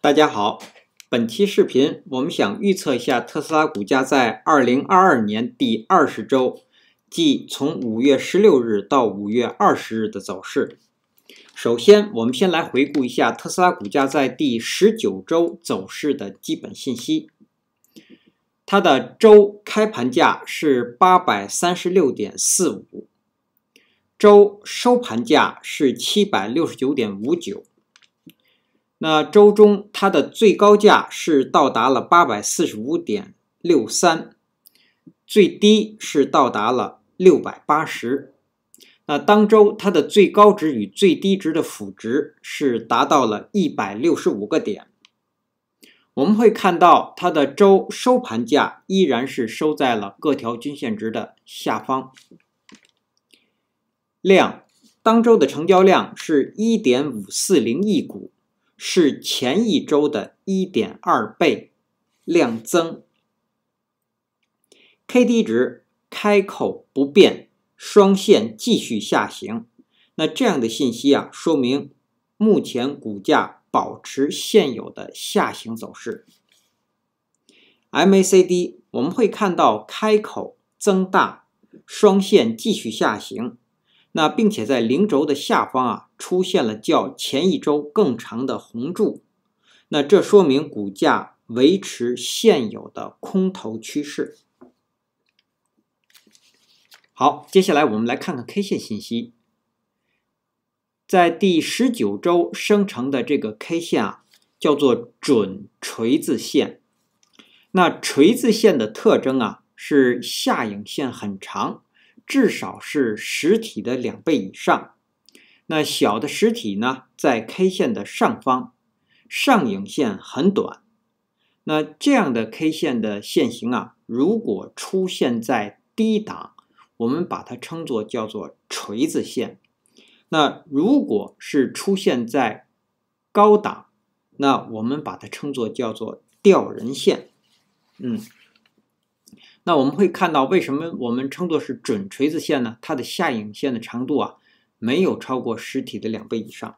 大家好，本期视频我们想预测一下特斯拉股价在二零二二年第二十周，即从五月十六日到五月二十日的走势。首先，我们先来回顾一下特斯拉股价在第十九周走势的基本信息。它的周开盘价是八百三十六点四五，周收盘价是七百六十九点五九。那周中，它的最高价是到达了八百四十五点六三，最低是到达了六百八十。那当周它的最高值与最低值的幅值是达到了一百六十五个点。我们会看到它的周收盘价依然是收在了各条均线值的下方。量，当周的成交量是一点五四零亿股。是前一周的1.2倍，量增 k d 值开口不变，双线继续下行。那这样的信息啊，说明目前股价保持现有的下行走势。MACD 我们会看到开口增大，双线继续下行。那并且在零轴的下方啊，出现了较前一周更长的红柱，那这说明股价维持现有的空头趋势。好，接下来我们来看看 K 线信息，在第十九周生成的这个 K 线啊，叫做准锤子线。那锤子线的特征啊，是下影线很长。至少是实体的两倍以上。那小的实体呢，在 K 线的上方，上影线很短。那这样的 K 线的线形啊，如果出现在低档，我们把它称作叫做锤子线。那如果是出现在高档，那我们把它称作叫做吊人线。嗯。那我们会看到，为什么我们称作是准锤子线呢？它的下影线的长度啊，没有超过实体的两倍以上。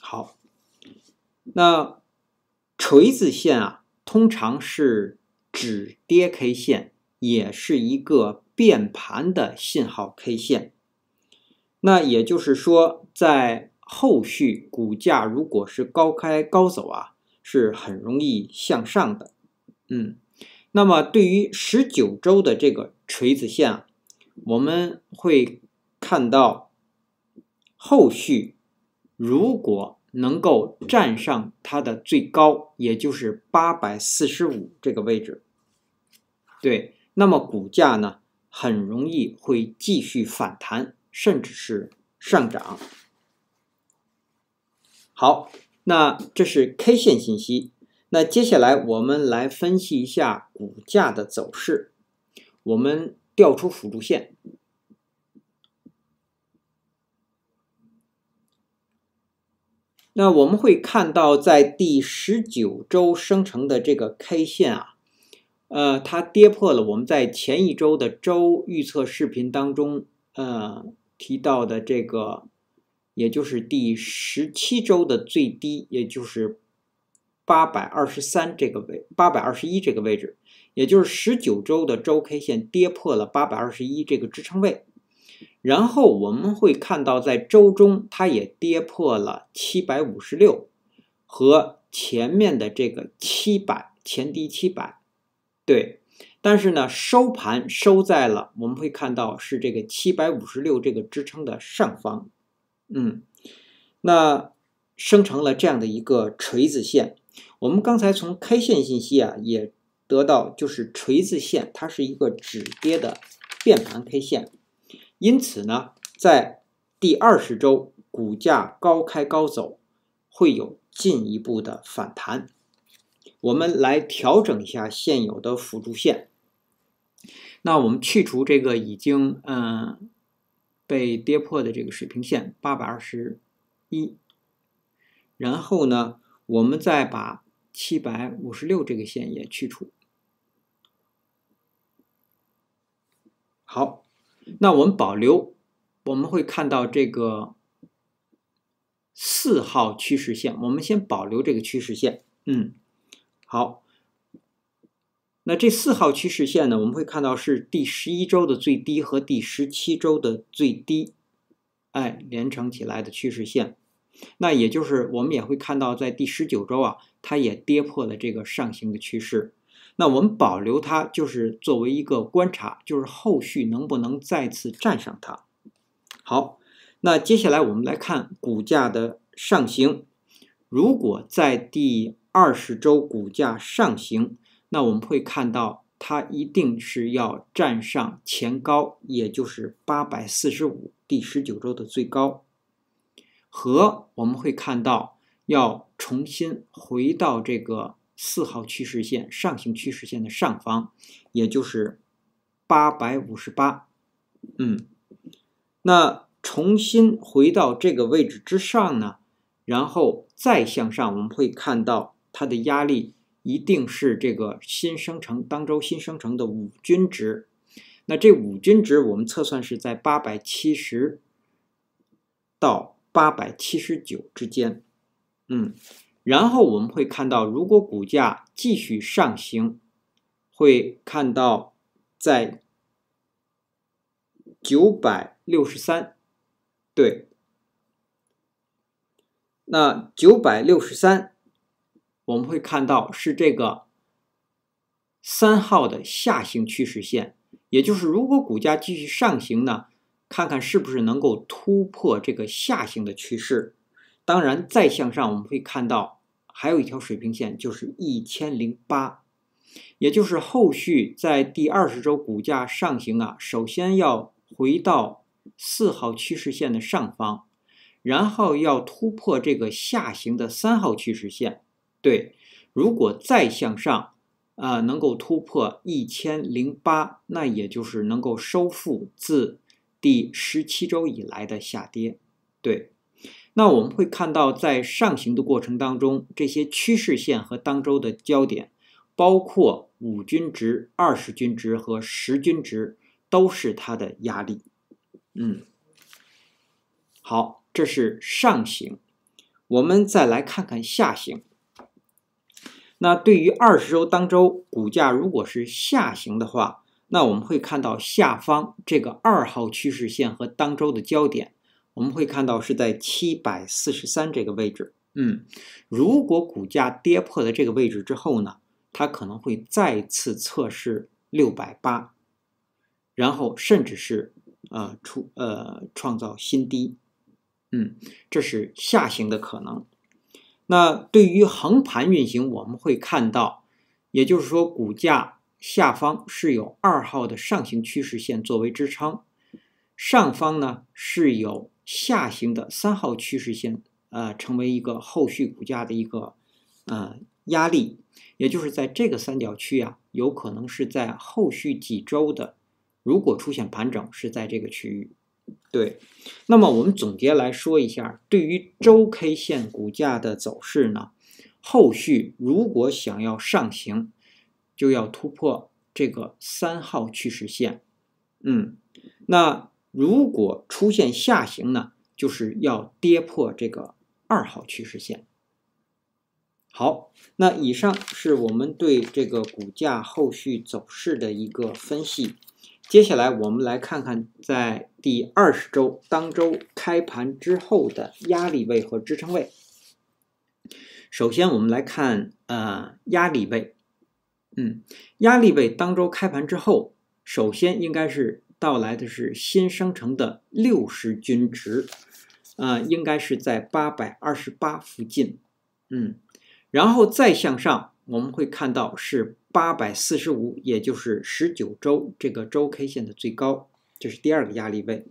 好，那锤子线啊，通常是止跌 K 线，也是一个变盘的信号 K 线。那也就是说，在后续股价如果是高开高走啊，是很容易向上的。嗯。那么，对于十九周的这个锤子线啊，我们会看到后续如果能够站上它的最高，也就是八百四十五这个位置，对，那么股价呢，很容易会继续反弹，甚至是上涨。好，那这是 K 线信息。那接下来我们来分析一下股价的走势。我们调出辅助线，那我们会看到，在第十九周生成的这个 K 线啊，呃，它跌破了我们在前一周的周预测视频当中呃提到的这个，也就是第十七周的最低，也就是。八百二十三这个位，八百二十一这个位置，也就是十九周的周 K 线跌破了八百二十一这个支撑位，然后我们会看到在周中它也跌破了七百五十六和前面的这个七百前低七百，对，但是呢收盘收在了我们会看到是这个七百五十六这个支撑的上方，嗯，那生成了这样的一个锤子线。我们刚才从 K 线信息啊，也得到就是锤子线，它是一个止跌的变盘 K 线，因此呢，在第二十周股价高开高走，会有进一步的反弹。我们来调整一下现有的辅助线。那我们去除这个已经嗯被跌破的这个水平线八百二十一，然后呢？我们再把七百五十六这个线也去除。好，那我们保留，我们会看到这个四号趋势线，我们先保留这个趋势线。嗯，好，那这四号趋势线呢，我们会看到是第十一周的最低和第十七周的最低，哎，连成起来的趋势线。那也就是我们也会看到，在第十九周啊，它也跌破了这个上行的趋势。那我们保留它，就是作为一个观察，就是后续能不能再次站上它。好，那接下来我们来看股价的上行。如果在第二十周股价上行，那我们会看到它一定是要站上前高，也就是八百四十五，第十九周的最高。和我们会看到，要重新回到这个四号趋势线上行趋势线的上方，也就是八百五十八。嗯，那重新回到这个位置之上呢，然后再向上，我们会看到它的压力一定是这个新生成当周新生成的五均值。那这五均值我们测算是在八百七十到。八百七十九之间，嗯，然后我们会看到，如果股价继续上行，会看到在九百六十三，对，那九百六十三，我们会看到是这个三号的下行趋势线，也就是如果股价继续上行呢？看看是不是能够突破这个下行的趋势。当然，再向上我们会看到还有一条水平线，就是一千零八，也就是后续在第二十周股价上行啊，首先要回到四号趋势线的上方，然后要突破这个下行的三号趋势线。对，如果再向上，呃，能够突破一千零八，那也就是能够收复自。第十七周以来的下跌，对。那我们会看到，在上行的过程当中，这些趋势线和当周的焦点，包括五均值、二十均值和十均值，都是它的压力。嗯，好，这是上行。我们再来看看下行。那对于二十周当周股价如果是下行的话，那我们会看到下方这个二号趋势线和当周的焦点，我们会看到是在七百四十三这个位置。嗯，如果股价跌破了这个位置之后呢，它可能会再次测试六百八，然后甚至是啊出呃创造新低。嗯，这是下行的可能。那对于横盘运行，我们会看到，也就是说股价。下方是有二号的上行趋势线作为支撑，上方呢是有下行的三号趋势线，呃，成为一个后续股价的一个呃压力，也就是在这个三角区啊，有可能是在后续几周的，如果出现盘整，是在这个区域。对，那么我们总结来说一下，对于周 K 线股价的走势呢，后续如果想要上行。就要突破这个三号趋势线，嗯，那如果出现下行呢，就是要跌破这个二号趋势线。好，那以上是我们对这个股价后续走势的一个分析。接下来我们来看看在第二十周当周开盘之后的压力位和支撑位。首先我们来看，呃，压力位。嗯，压力位当周开盘之后，首先应该是到来的是新生成的六十均值，啊，应该是在八百二十八附近，嗯，然后再向上，我们会看到是八百四十五，也就是十九周这个周 K 线的最高，这是第二个压力位。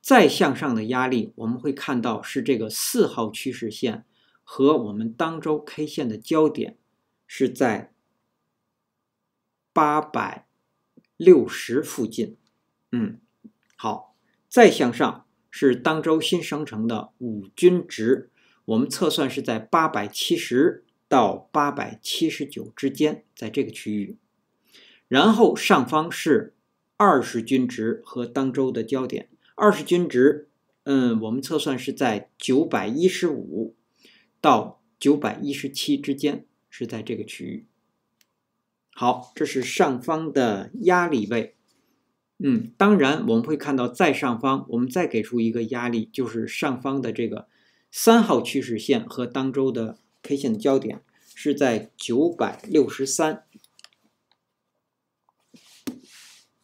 再向上的压力，我们会看到是这个四号趋势线和我们当周 K 线的交点是在。八百六十附近，嗯，好，再向上是当周新生成的五均值，我们测算是在八百七十到八百七十九之间，在这个区域。然后上方是二十均值和当周的交点，二十均值，嗯，我们测算是在九百一十五到九百一十七之间，是在这个区域。好，这是上方的压力位。嗯，当然我们会看到在上方，我们再给出一个压力，就是上方的这个三号趋势线和当周的 K 线的交点是在九百六十三。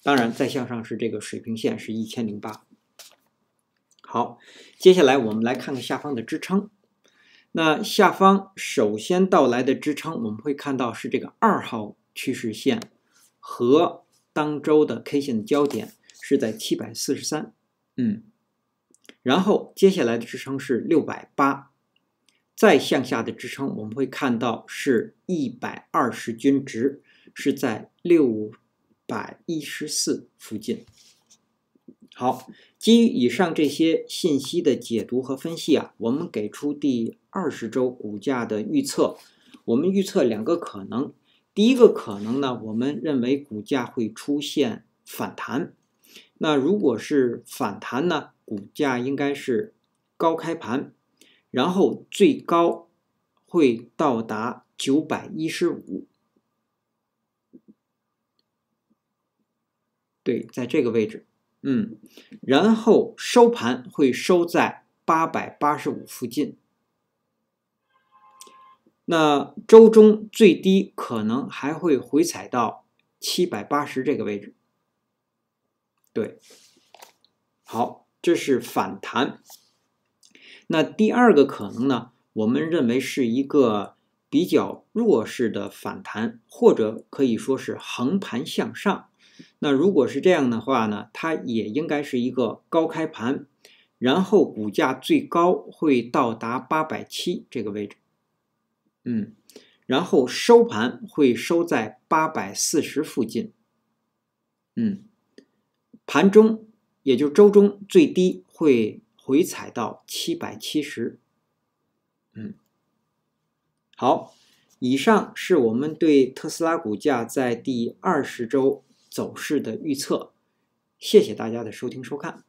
当然，再向上是这个水平线是一千零八。好，接下来我们来看看下方的支撑。那下方首先到来的支撑，我们会看到是这个二号。趋势线和当周的 K 线的交点是在七百四十三，嗯，然后接下来的支撑是六百八，再向下的支撑我们会看到是一百二十均值是在六百一十四附近。好，基于以上这些信息的解读和分析啊，我们给出第二十周股价的预测，我们预测两个可能。第一个可能呢，我们认为股价会出现反弹。那如果是反弹呢，股价应该是高开盘，然后最高会到达九百一十五，对，在这个位置，嗯，然后收盘会收在八百八十五附近。那周中最低可能还会回踩到七百八十这个位置，对，好，这是反弹。那第二个可能呢？我们认为是一个比较弱势的反弹，或者可以说是横盘向上。那如果是这样的话呢？它也应该是一个高开盘，然后股价最高会到达八百七这个位置。嗯，然后收盘会收在八百四十附近。嗯，盘中也就周中最低会回踩到七百七十。嗯，好，以上是我们对特斯拉股价在第二十周走势的预测。谢谢大家的收听收看。